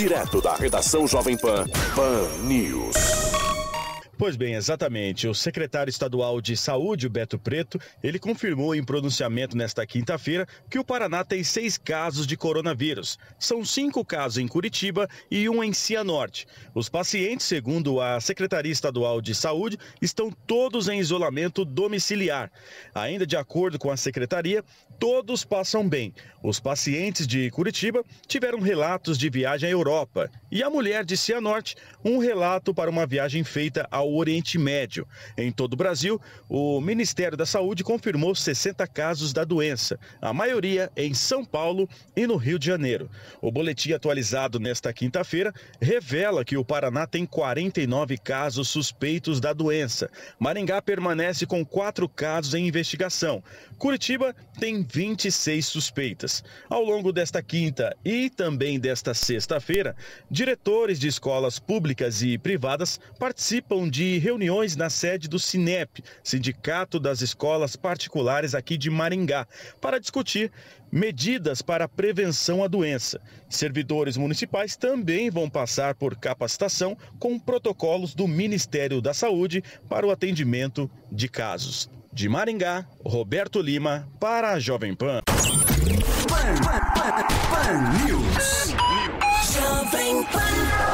Direto da redação Jovem Pan, Pan News. Pois bem, exatamente. O secretário estadual de Saúde, Beto Preto, ele confirmou em pronunciamento nesta quinta-feira que o Paraná tem seis casos de coronavírus. São cinco casos em Curitiba e um em Cianorte. Os pacientes, segundo a Secretaria Estadual de Saúde, estão todos em isolamento domiciliar. Ainda de acordo com a secretaria, todos passam bem. Os pacientes de Curitiba tiveram relatos de viagem à Europa e a mulher de Cianorte, um relato para uma viagem feita ao Oriente Médio. Em todo o Brasil, o Ministério da Saúde confirmou 60 casos da doença, a maioria em São Paulo e no Rio de Janeiro. O boletim atualizado nesta quinta-feira revela que o Paraná tem 49 casos suspeitos da doença. Maringá permanece com 4 casos em investigação. Curitiba tem 26 suspeitas. Ao longo desta quinta e também desta sexta-feira, diretores de escolas públicas e privadas participam de de reuniões na sede do SINEP, Sindicato das Escolas Particulares aqui de Maringá, para discutir medidas para a prevenção à doença. Servidores municipais também vão passar por capacitação com protocolos do Ministério da Saúde para o atendimento de casos. De Maringá, Roberto Lima, para a Jovem Pan. Pan, Pan, Pan, Pan News. Jovem Pan.